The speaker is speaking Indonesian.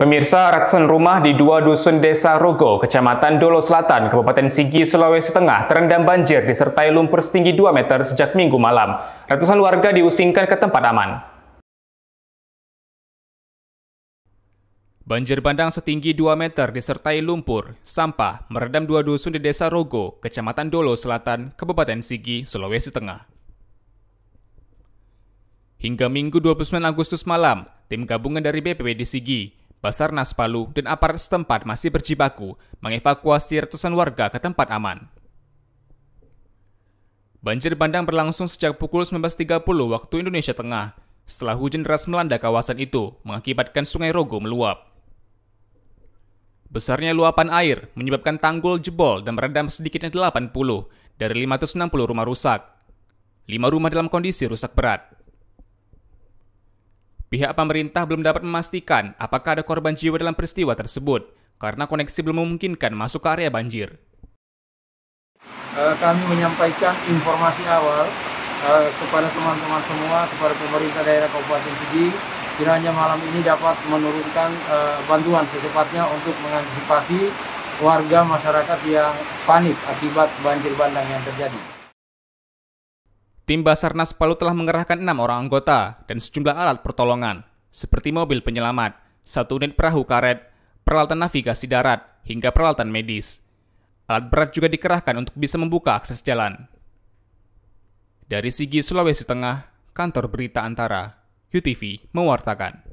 Pemirsa, ratusan rumah di dua dusun desa Rogo, Kecamatan Dolo Selatan, Kabupaten Sigi, Sulawesi Tengah terendam banjir disertai lumpur setinggi 2 meter sejak minggu malam. Ratusan warga diusingkan ke tempat aman. Banjir bandang setinggi 2 meter disertai lumpur, sampah meredam dua dusun di desa Rogo, Kecamatan Dolo Selatan, Kabupaten Sigi, Sulawesi Tengah. Hingga Minggu 29 Agustus malam, tim gabungan dari BPBD Sigi Basarnas Palu, dan aparat setempat masih berjibaku mengevakuasi ratusan warga ke tempat aman. Banjir bandang berlangsung sejak pukul 19.30 waktu Indonesia Tengah setelah hujan deras melanda kawasan itu mengakibatkan Sungai Rogo meluap. Besarnya luapan air menyebabkan tanggul jebol dan meredam sedikitnya 80 dari 560 rumah rusak. 5 rumah dalam kondisi rusak berat. Pihak pemerintah belum dapat memastikan apakah ada korban jiwa dalam peristiwa tersebut karena koneksi belum memungkinkan masuk ke area banjir. Eh, kami menyampaikan informasi awal eh, kepada teman-teman semua, kepada pemerintah daerah Kabupaten Sigi, kiranya malam ini dapat menurunkan eh, bantuan secepatnya untuk mengantisipasi warga masyarakat yang panik akibat banjir bandang yang terjadi. Tim Basarnas Palu telah mengerahkan enam orang anggota dan sejumlah alat pertolongan, seperti mobil penyelamat, satu unit perahu karet, peralatan navigasi darat, hingga peralatan medis. Alat berat juga dikerahkan untuk bisa membuka akses jalan. Dari Sigi, Sulawesi Tengah, Kantor Berita Antara, UTV mewartakan.